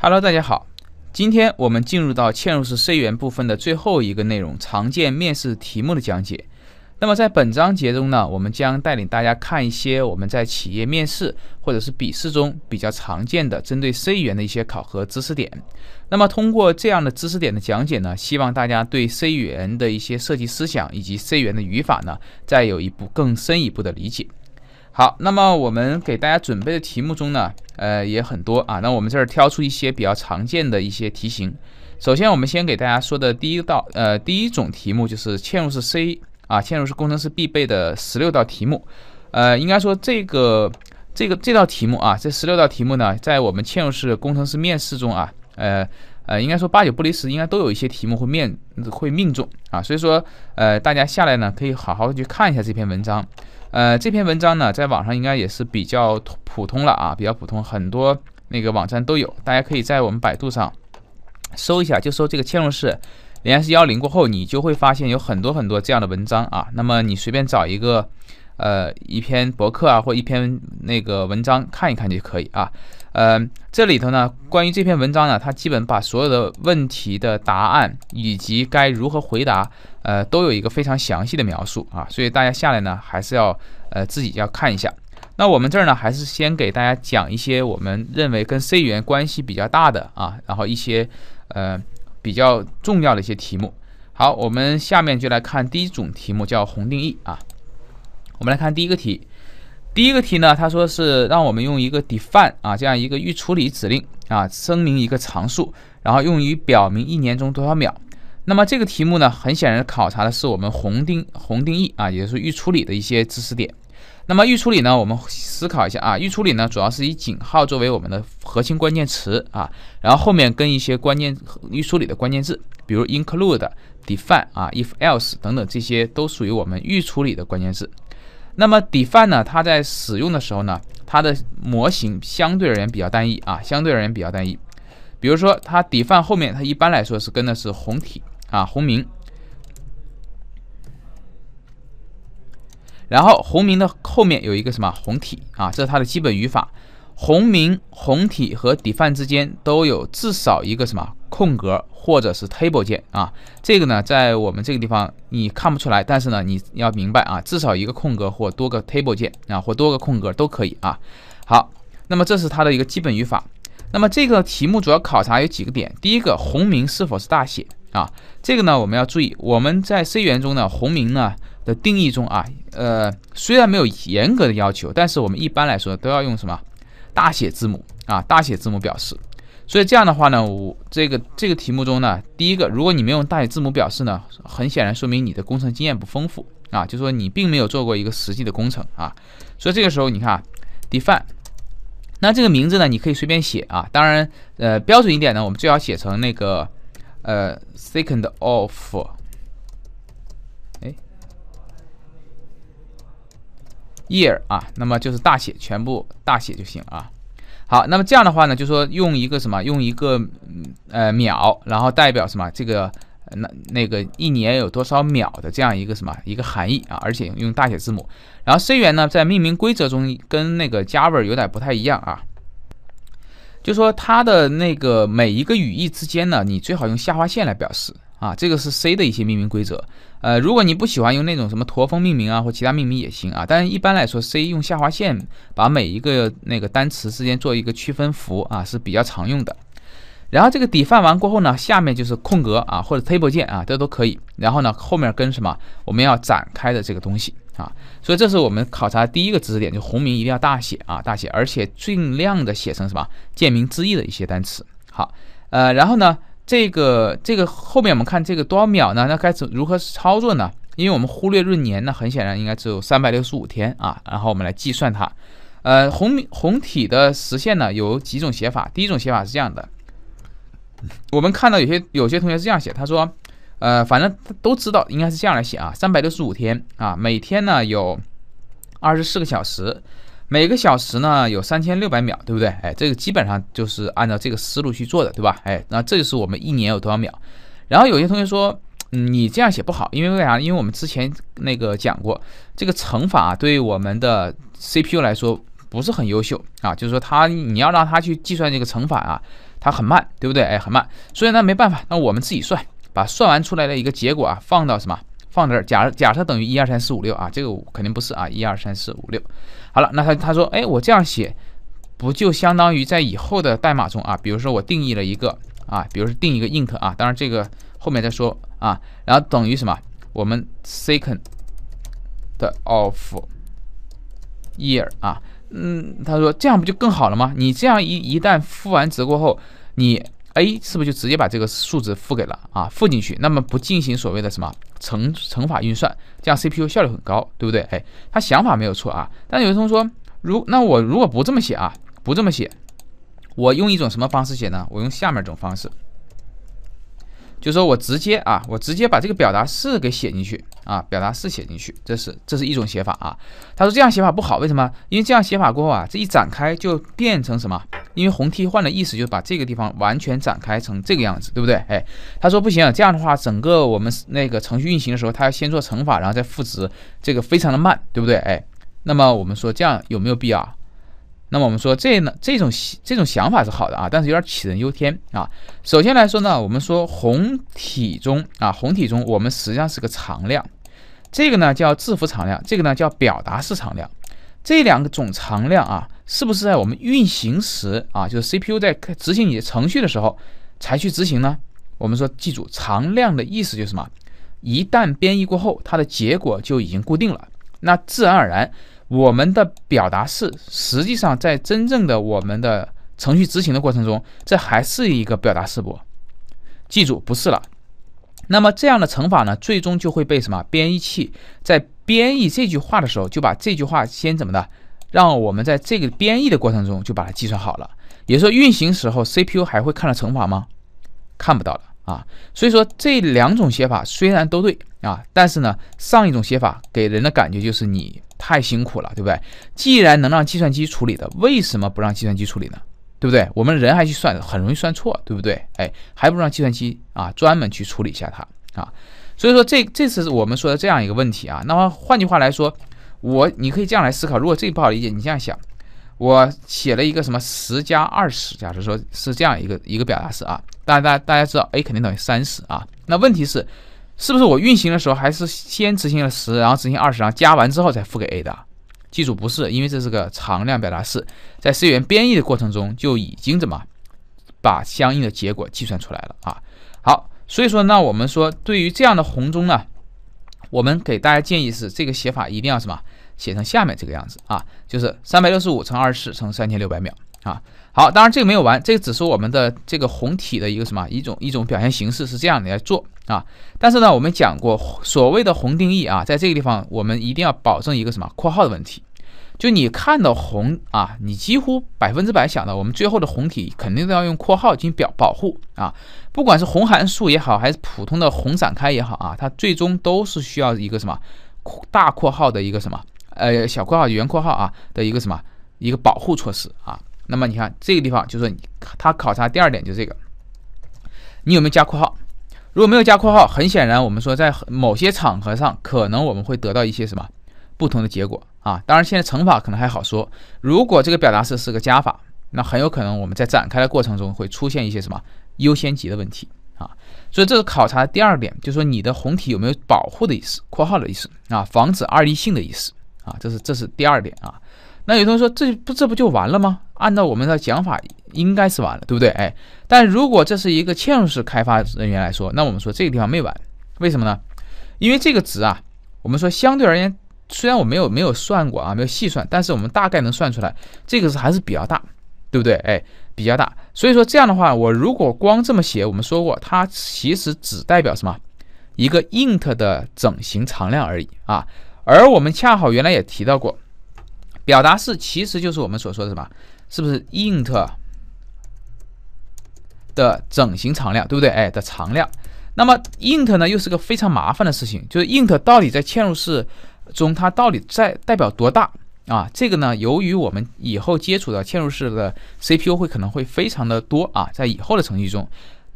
Hello，大家好，今天我们进入到嵌入式 C 语言部分的最后一个内容——常见面试题目的讲解。那么在本章节中呢，我们将带领大家看一些我们在企业面试或者是笔试中比较常见的针对 C 语言的一些考核知识点。那么通过这样的知识点的讲解呢，希望大家对 C 语言的一些设计思想以及 C 语言的语法呢，再有一步更深一步的理解。好，那么我们给大家准备的题目中呢，呃，也很多啊。那我们这儿挑出一些比较常见的一些题型。首先，我们先给大家说的第一道，呃，第一种题目就是嵌入式 C 啊，嵌入式工程师必备的十六道题目。呃，应该说这个这个这道题目啊，这十六道题目呢，在我们嵌入式工程师面试中啊，呃呃，应该说八九不离十，应该都有一些题目会面会命中啊。所以说，呃，大家下来呢，可以好好去看一下这篇文章。呃，这篇文章呢，在网上应该也是比较普通了啊，比较普通，很多那个网站都有，大家可以在我们百度上搜一下，就搜这个“嵌入式 S 幺零”过后，你就会发现有很多很多这样的文章啊。那么你随便找一个，呃，一篇博客啊，或一篇那个文章看一看就可以啊。呃，这里头呢，关于这篇文章呢，它基本把所有的问题的答案以及该如何回答，呃，都有一个非常详细的描述啊，所以大家下来呢，还是要呃自己要看一下。那我们这儿呢，还是先给大家讲一些我们认为跟 C 语言关系比较大的啊，然后一些呃比较重要的一些题目。好，我们下面就来看第一种题目，叫宏定义啊。我们来看第一个题。第一个题呢，他说是让我们用一个 define 啊这样一个预处理指令啊声明一个常数，然后用于表明一年中多少秒。那么这个题目呢，很显然考察的是我们宏定宏定义啊，也就是预处理的一些知识点。那么预处理呢，我们思考一下啊，预处理呢主要是以井号作为我们的核心关键词啊，然后后面跟一些关键预处理的关键字，比如 include define 啊 if else 等等，这些都属于我们预处理的关键字。那么底泛呢？它在使用的时候呢，它的模型相对而言比较单一啊，相对而言比较单一。比如说，它底泛后面，它一般来说是跟的是红体啊，红名。然后红名的后面有一个什么红体啊？这是它的基本语法。红名、红体和底泛之间都有至少一个什么？空格或者是 table 键啊，这个呢，在我们这个地方你看不出来，但是呢，你要明白啊，至少一个空格或多个 table 键啊，或多个空格都可以啊。好，那么这是它的一个基本语法。那么这个题目主要考察有几个点，第一个，红名是否是大写啊？这个呢，我们要注意，我们在 C 语言中呢，红名呢的定义中啊，呃，虽然没有严格的要求，但是我们一般来说都要用什么大写字母啊，大写字母表示。所以这样的话呢，我这个这个题目中呢，第一个，如果你没用大写字母表示呢，很显然说明你的工程经验不丰富啊，就说你并没有做过一个实际的工程啊。所以这个时候你看，define，那这个名字呢，你可以随便写啊，当然，呃，标准一点呢，我们最好写成那个，呃，second of，哎，year 啊，那么就是大写，全部大写就行啊。好，那么这样的话呢，就说用一个什么，用一个呃秒，然后代表什么这个那那个一年有多少秒的这样一个什么一个含义啊，而且用大写字母。然后 C 语言呢，在命名规则中跟那个 Java 有点不太一样啊，就说它的那个每一个语义之间呢，你最好用下划线来表示。啊，这个是 C 的一些命名规则。呃，如果你不喜欢用那种什么驼峰命名啊，或其他命名也行啊。但是一般来说，C 用下划线把每一个那个单词之间做一个区分符啊，是比较常用的。然后这个底放完过后呢，下面就是空格啊，或者 Tab l e 键啊，这都可以。然后呢，后面跟什么？我们要展开的这个东西啊。所以这是我们考察第一个知识点，就红名一定要大写啊，大写，而且尽量的写成什么键名之意的一些单词。好，呃，然后呢？这个这个后面我们看这个多少秒呢？那该怎如何操作呢？因为我们忽略闰年呢，很显然应该只有三百六十五天啊。然后我们来计算它，呃，红红体的实现呢有几种写法。第一种写法是这样的，我们看到有些有些同学是这样写，他说，呃，反正都知道应该是这样来写啊，三百六十五天啊，每天呢有二十四个小时。每个小时呢有三千六百秒，对不对？哎，这个基本上就是按照这个思路去做的，对吧？哎，那这就是我们一年有多少秒。然后有些同学说，你这样写不好，因为为啥？因为我们之前那个讲过，这个乘法对我们的 CPU 来说不是很优秀啊，就是说它你要让它去计算这个乘法啊，它很慢，对不对？哎，很慢。所以呢，没办法，那我们自己算，把算完出来的一个结果啊放到什么？放这儿，假假设等于一二三四五六啊，这个肯定不是啊，一二三四五六。好了，那他他说，哎，我这样写，不就相当于在以后的代码中啊，比如说我定义了一个啊，比如说定一个 int 啊，当然这个后面再说啊，然后等于什么，我们 second 的 of year 啊，嗯，他说这样不就更好了吗？你这样一一旦赋完值过后，你。a 是不是就直接把这个数值付给了啊，付进去，那么不进行所谓的什么乘乘法运算，这样 CPU 效率很高，对不对？哎，他想法没有错啊，但有的同学说，如那我如果不这么写啊，不这么写，我用一种什么方式写呢？我用下面这种方式。就说我直接啊，我直接把这个表达式给写进去啊，表达式写进去，这是这是一种写法啊。他说这样写法不好，为什么？因为这样写法过后啊，这一展开就变成什么？因为红替换的意思就是把这个地方完全展开成这个样子，对不对？哎，他说不行啊，这样的话整个我们那个程序运行的时候，它要先做乘法，然后再赋值，这个非常的慢，对不对？哎，那么我们说这样有没有必要？那么我们说这呢，这种这种想法是好的啊，但是有点杞人忧天啊。首先来说呢，我们说红体中啊，红体中我们实际上是个常量，这个呢叫字符常量，这个呢叫表达式常量，这两个总常量啊，是不是在我们运行时啊，就是 CPU 在执行你的程序的时候才去执行呢？我们说记住，常量的意思就是什么？一旦编译过后，它的结果就已经固定了，那自然而然。我们的表达式实际上在真正的我们的程序执行的过程中，这还是一个表达式不？记住，不是了。那么这样的乘法呢，最终就会被什么？编译器在编译这句话的时候，就把这句话先怎么的，让我们在这个编译的过程中就把它计算好了。也就是说，运行时候 CPU 还会看到乘法吗？看不到了啊。所以说，这两种写法虽然都对。啊，但是呢，上一种写法给人的感觉就是你太辛苦了，对不对？既然能让计算机处理的，为什么不让计算机处理呢？对不对？我们人还去算，很容易算错，对不对？哎，还不如让计算机啊专门去处理一下它啊。所以说这这次我们说的这样一个问题啊，那么换句话来说，我你可以这样来思考，如果这不好理解，你这样想，我写了一个什么十加二十，假设说是这样一个一个表达式啊，当然大大家知道 a 肯定等于三十啊，那问题是。是不是我运行的时候还是先执行了十，然后执行二十，然后加完之后再付给 a 的？记住不是，因为这是个常量表达式，在 C 语言编译的过程中就已经怎么把相应的结果计算出来了啊。好，所以说那我们说对于这样的红中呢，我们给大家建议是这个写法一定要什么写成下面这个样子啊，就是三百六十五乘二十四乘三千六百秒啊。好，当然这个没有完，这个只是我们的这个红体的一个什么一种一种表现形式是这样的来做啊。但是呢，我们讲过所谓的红定义啊，在这个地方我们一定要保证一个什么括号的问题。就你看到红啊，你几乎百分之百想到我们最后的红体肯定都要用括号进行表保护啊。不管是红函数也好，还是普通的红展开也好啊，它最终都是需要一个什么大括号的一个什么呃小括号圆括号啊的一个什么一个保护措施啊。那么你看这个地方，就是他考察第二点，就是这个，你有没有加括号？如果没有加括号，很显然，我们说在某些场合上，可能我们会得到一些什么不同的结果啊。当然，现在乘法可能还好说，如果这个表达式是个加法，那很有可能我们在展开的过程中会出现一些什么优先级的问题啊。所以这是考察的第二点，就是说你的红体有没有保护的意思，括号的意思啊，防止二力性的意思啊，这是这是第二点啊。那有同学说，这不这不就完了吗？按照我们的讲法，应该是完了，对不对？哎，但如果这是一个嵌入式开发人员来说，那我们说这个地方没完，为什么呢？因为这个值啊，我们说相对而言，虽然我没有没有算过啊，没有细算，但是我们大概能算出来，这个是还是比较大，对不对？哎，比较大。所以说这样的话，我如果光这么写，我们说过，它其实只代表什么？一个 int 的整形常量而已啊。而我们恰好原来也提到过。表达式其实就是我们所说的什么？是不是 int 的整形常量，对不对？哎，的常量。那么 int 呢，又是个非常麻烦的事情，就是 int 到底在嵌入式中，它到底在代表多大啊？这个呢，由于我们以后接触的嵌入式的 CPU 会可能会非常的多啊，在以后的程序中。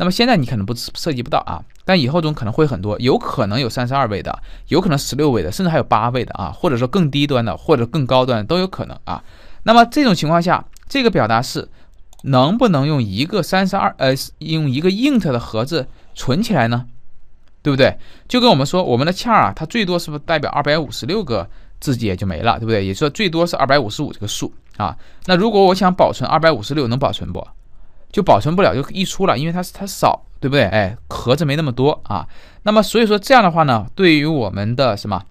那么现在你可能不涉及不到啊，但以后中可能会很多，有可能有三十二位的，有可能十六位的，甚至还有八位的啊，或者说更低端的，或者更高端都有可能啊。那么这种情况下，这个表达式能不能用一个三十二呃用一个 int 的盒子存起来呢？对不对？就跟我们说我们的 char 啊，它最多是不是代表二百五十六个字节就没了，对不对？也就说最多是二百五十五这个数啊。那如果我想保存二百五十六，能保存不？就保存不了，就溢出了，因为它它少，对不对？哎，盒子没那么多啊。那么所以说这样的话呢，对于我们的什么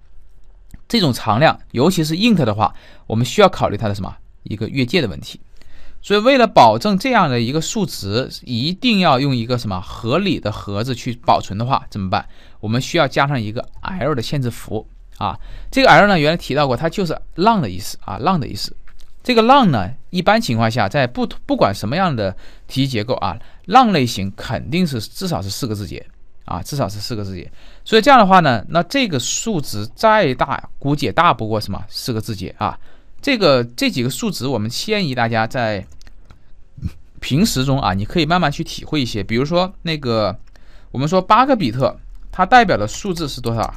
这种常量，尤其是 int 的话，我们需要考虑它的什么一个越界的问题。所以为了保证这样的一个数值一定要用一个什么合理的盒子去保存的话，怎么办？我们需要加上一个 L 的限制符啊。这个 L 呢，原来提到过，它就是浪的意思啊浪的意思。这个浪呢，一般情况下，在不不管什么样的体系结构啊，浪类型肯定是至少是四个字节啊，至少是四个字节。所以这样的话呢，那这个数值再大，估计也大不过什么四个字节啊。这个这几个数值，我们建议大家在平时中啊，你可以慢慢去体会一些。比如说那个，我们说八个比特，它代表的数字是多少？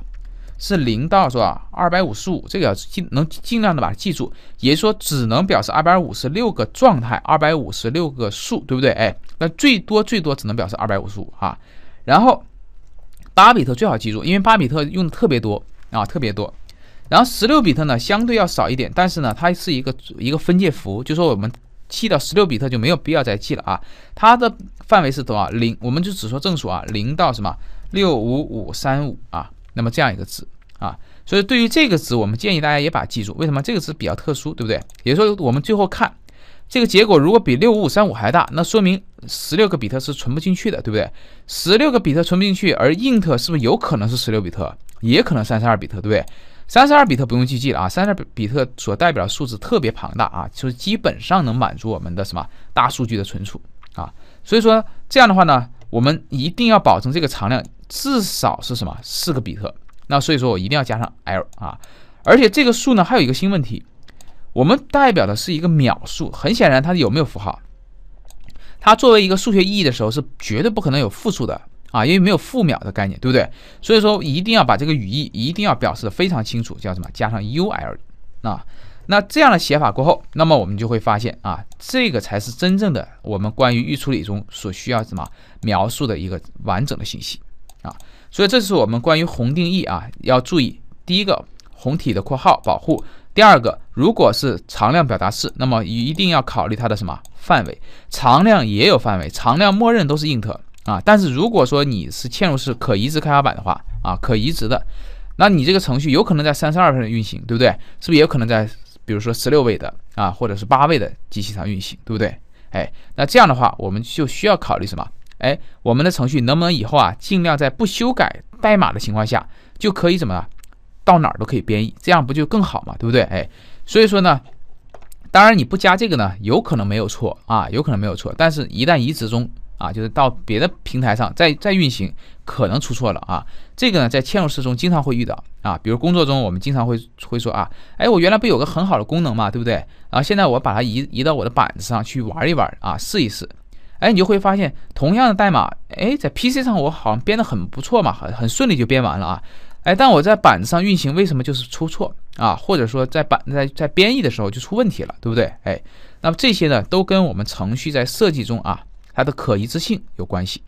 是零到是吧？二百五十五，这个要尽能尽量的把它记住，也就是说只能表示二百五十六个状态，二百五十六个数，对不对？哎，那最多最多只能表示二百五十五啊。然后八比特最好记住，因为八比特用的特别多啊，特别多。然后十六比特呢，相对要少一点，但是呢，它是一个一个分界符，就说我们记到十六比特就没有必要再记了啊。它的范围是多少？零，我们就只说正数啊，零到什么？六五五三五啊。那么这样一个值啊，所以对于这个值，我们建议大家也把它记住。为什么这个值比较特殊，对不对？也就是说，我们最后看这个结果，如果比六五三五还大，那说明十六个比特是存不进去的，对不对？十六个比特存不进去，而 int 是不是有可能是十六比特，也可能三十二比特，对不对？三十二比特不用记记了啊，三十二比特所代表的数字特别庞大啊，就是基本上能满足我们的什么大数据的存储啊。所以说这样的话呢，我们一定要保证这个常量。至少是什么四个比特？那所以说我一定要加上 L 啊！而且这个数呢，还有一个新问题：我们代表的是一个秒数，很显然它有没有符号？它作为一个数学意义的时候，是绝对不可能有负数的啊，因为没有负秒的概念，对不对？所以说一定要把这个语义一定要表示的非常清楚，叫什么？加上 U L 啊！那这样的写法过后，那么我们就会发现啊，这个才是真正的我们关于预处理中所需要什么描述的一个完整的信息。啊，所以这是我们关于宏定义啊，要注意第一个，宏体的括号保护；第二个，如果是常量表达式，那么一定要考虑它的什么范围？常量也有范围，常量默认都是 int 啊，但是如果说你是嵌入式可移植开发板的话啊，可移植的，那你这个程序有可能在三十二位运行，对不对？是不是也可能在比如说十六位的啊，或者是八位的机器上运行，对不对？哎，那这样的话，我们就需要考虑什么？哎，我们的程序能不能以后啊，尽量在不修改代码的情况下，就可以怎么啊，到哪儿都可以编译，这样不就更好嘛，对不对？哎，所以说呢，当然你不加这个呢，有可能没有错啊，有可能没有错，但是一旦移植中啊，就是到别的平台上再再运行，可能出错了啊。这个呢，在嵌入式中经常会遇到啊，比如工作中我们经常会会说啊，哎，我原来不有个很好的功能嘛，对不对？然后现在我把它移移到我的板子上去玩一玩啊，试一试。哎，你就会发现，同样的代码，哎，在 PC 上我好像编得很不错嘛，很很顺利就编完了啊。哎，但我在板子上运行，为什么就是出错啊？或者说在板在在编译的时候就出问题了，对不对？哎，那么这些呢，都跟我们程序在设计中啊，它的可移植性有关系。